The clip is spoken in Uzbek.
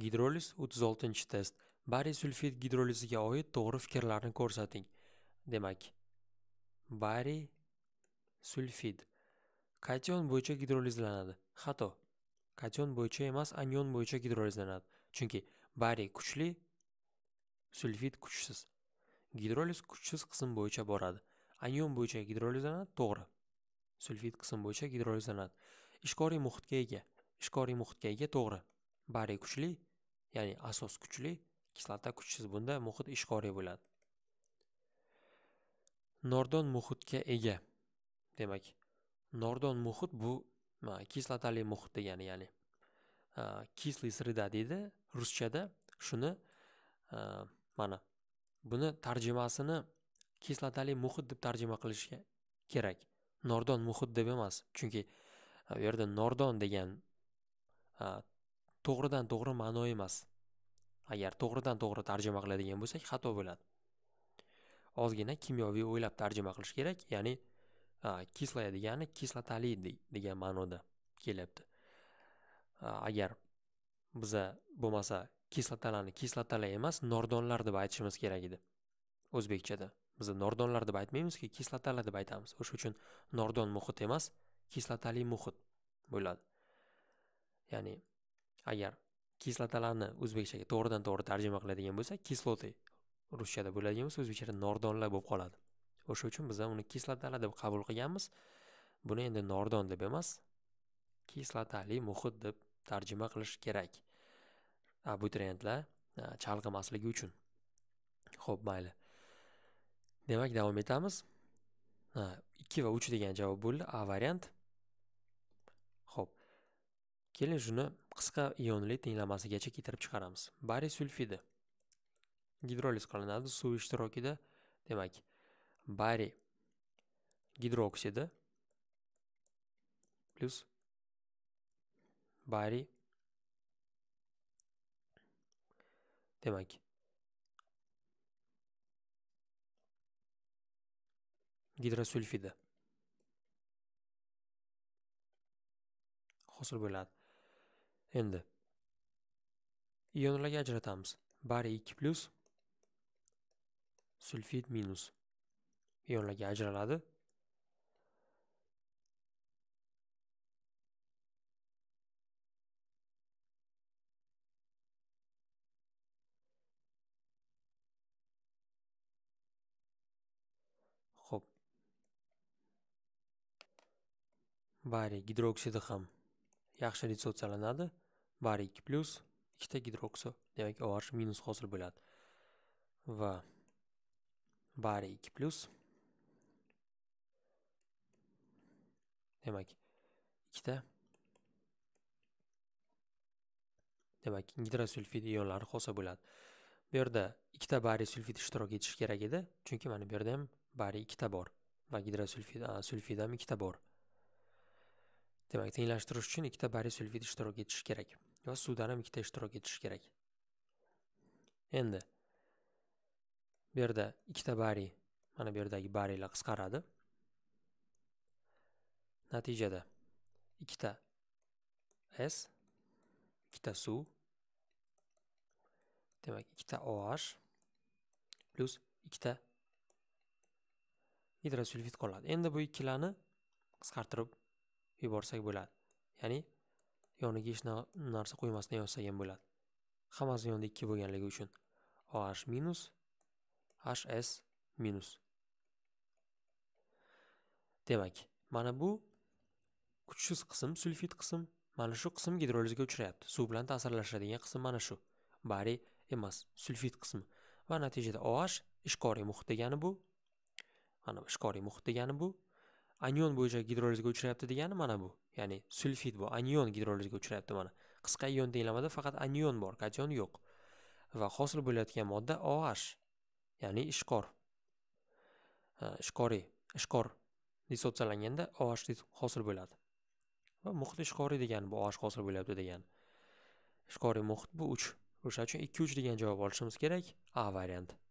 Gidroliz 36 test. Bariy sulfid gidroliziga oid to'g'ri fikrlarni ko'rsating. Demak, bariy sulfid kation bo'yicha gidrolizlanadi. Xato. Kation bo'yicha emas, anion bo'yicha gidrolizlanadi. Chunki bariy kuchli, sulfid kuchsiz. Gidroliz kuchsiz qism bo'yicha boradi. Anion bo'yicha gidrolizlanadi, to'g'ri. Sulfid qism bo'yicha gidrolizlanadi. Ishkoriy muhitga ega. Ishkoriy muhitga ega to'g'ri. Bariy kuchli, ya'ni asos kuchli kislota kuchsiz bunda muhit ishqoriy bo'ladi nordon muhitga ega demak nordon muhit bu kislotali muhit degani ya'ni kislый среда deydi ruschada shuni mana buni tarjimasini kislotali muhit deb tarjima qilish kerak nordon muhit deb emas chunki u yerda nordon degan to'g'ridan to'g'ri ma'no emas agar to'g'ridan to'g'ri tarjima qiladigan bo'lsak xato bo'ladi ozgina kimyoviy o'ylab tarjima qilish kerak ya'ni kislaya degani kislotali degan ma'noda kelyapti agar biza bo'lmasa kislotalarni kislotalar emas nordonlar deb aytishimiz kerak edi o'zbekchada biz nordonlar deb aytmaymizki kislotalar deb aytamiz o'sha uchun nordon muhit emas kislotali muhit bo'ladi ya'ni agar kislotalarni o'zbekchaga to'g'ridan to'g'ri tarjima qiladigan bo'lsa kisloты ruschada bo'ladigan bo'lsa o'zbekchada nordonlar bo'lib qoladi o'sha uchun biz uni kislotalar deb qabul qilganmiz buni endi nordon deb emas kislotali muhit deb tarjima qilish kerak abituriyentlar chalg'imasligi uchun ho'p mayli demak davom etamiz ha ikki va uch degan javob bo'ldi a variant ho'p keling shuni qisqa ionli tenglamasigacha keltirib chiqaramiz bari sulfidi gidroliz qilinadi suv ishtirokida demak bari gidroksidi plyus bari demak gidrosulfidi hosil bo'ladi endi ionlarga ajratamiz Bari 2 plus sulfid minus ionlarga ajraladi Xo'p. Bari gidroksidi ham yaxshi dissotsiyalanadi. bari plus 2 ikkita gidroksil demak oh minus hosil bo'ladi va bari 2 plus demak ikkita demak gidrosulfid ionlari hosil bo'ladi bu yerda ikkita bari sulfid ishtirok etishi kerak edi chunki mana bu yerda ham 2 ta bor va gidrosulfid sulfid ham ikkita bor demak tenglashtirish uchun ikkita bari sulfid ishtirok etishi kerak va suvdan ham ikkita ishtirok etishi kerak endi bu yerda ikkita bari mana bu yerdagi barilar qisqaradi natijada ikkita s ikkita suv demak ikkita oh plyus ikkita gidrosulfid qoladi endi bu ikkilani qisqartirib yuborsak bo'ladi ya'ni yoniga hech narsa qo'ymasdan yozsak ham bo'ladi hammasi yonida ikki bo'lganligi uchun oh minus hs minus demak mana bu kuchsiz qism sulfid qism mana shu qism gidrolizga uchrayapti suv bilan ta'sirlashadigan qism mana shu bariy emas sulfid qismi va natijada oh ishqoriy muhit degani bu mana ishqoriy muhit degani bu anion bo'yicha gidrolizga uchrayapti degani mana bu ya'ni sulfid bu anion gidrolizga uchrayapti mana qisqa ion tenglamada faqat anion bor kation yo'q va hosil bo'layotgan modda oh ya'ni ishqor ishqoriy ishqor dissotsiyalanganda oh hosil bo'ladi va muhit ishqoriy degani bu oh hosil bo'lyapti degani ishqoriy muhit bu uch o'sha uchun ikki uch degan javob olishimiz kerak a varianti